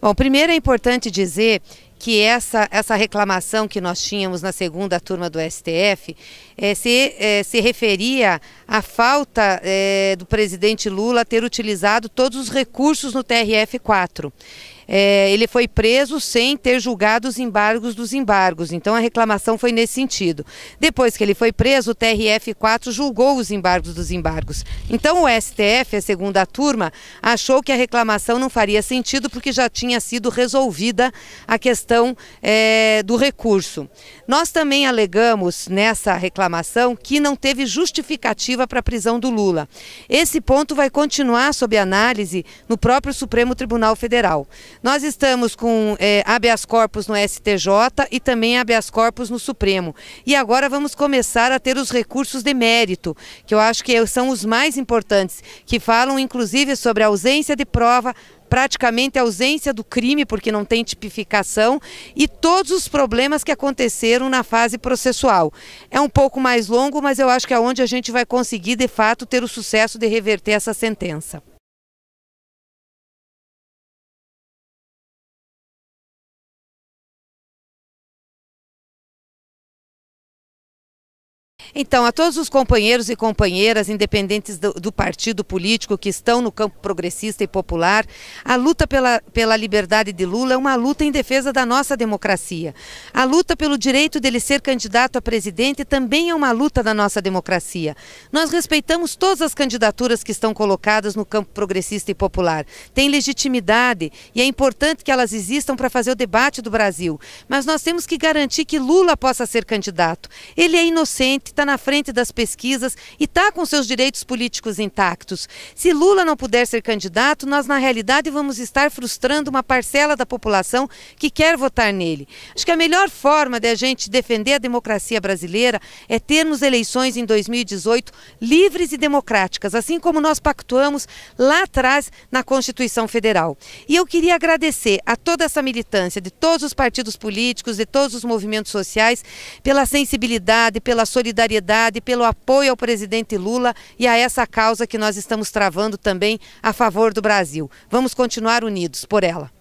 Bom, primeiro é importante dizer que essa, essa reclamação que nós tínhamos na segunda turma do STF é, eh, se, é, se referia à falta é, do presidente Lula ter utilizado todos os recursos no TRF-4 é, ele foi preso sem ter julgado os embargos dos embargos. Então a reclamação foi nesse sentido. Depois que ele foi preso, o TRF4 julgou os embargos dos embargos. Então o STF, a segunda turma, achou que a reclamação não faria sentido porque já tinha sido resolvida a questão é, do recurso. Nós também alegamos nessa reclamação que não teve justificativa para a prisão do Lula. Esse ponto vai continuar sob análise no próprio Supremo Tribunal Federal. Nós estamos com é, habeas corpus no STJ e também habeas corpus no Supremo. E agora vamos começar a ter os recursos de mérito, que eu acho que são os mais importantes, que falam inclusive sobre a ausência de prova, praticamente a ausência do crime, porque não tem tipificação, e todos os problemas que aconteceram na fase processual. É um pouco mais longo, mas eu acho que é onde a gente vai conseguir, de fato, ter o sucesso de reverter essa sentença. Então, a todos os companheiros e companheiras, independentes do, do, partido político, que estão no campo progressista e popular, a luta pela, pela liberdade de Lula é uma luta em defesa da nossa democracia. A luta pelo direito dele ser candidato a presidente também é uma luta da nossa democracia. Nós respeitamos todas as candidaturas que estão colocadas no campo progressista e popular. Tem legitimidade e é importante que elas existam para fazer o debate do Brasil. Mas nós temos que garantir que Lula possa ser candidato. Ele é inocente, está Tá na frente das pesquisas e está com seus direitos políticos intactos. Se Lula não puder ser candidato, nós na realidade vamos estar frustrando uma parcela da população que quer votar nele. Acho que a melhor forma de a gente defender a democracia brasileira é termos eleições em 2018 livres e democráticas, assim como nós pactuamos lá atrás na Constituição Federal. E eu queria agradecer a toda essa militância de todos os partidos políticos, de todos os movimentos sociais, pela sensibilidade, pela solidariedade solidariedade, pelo apoio ao presidente Lula e a essa causa que nós estamos travando também a favor do Brasil. Vamos continuar unidos por ela.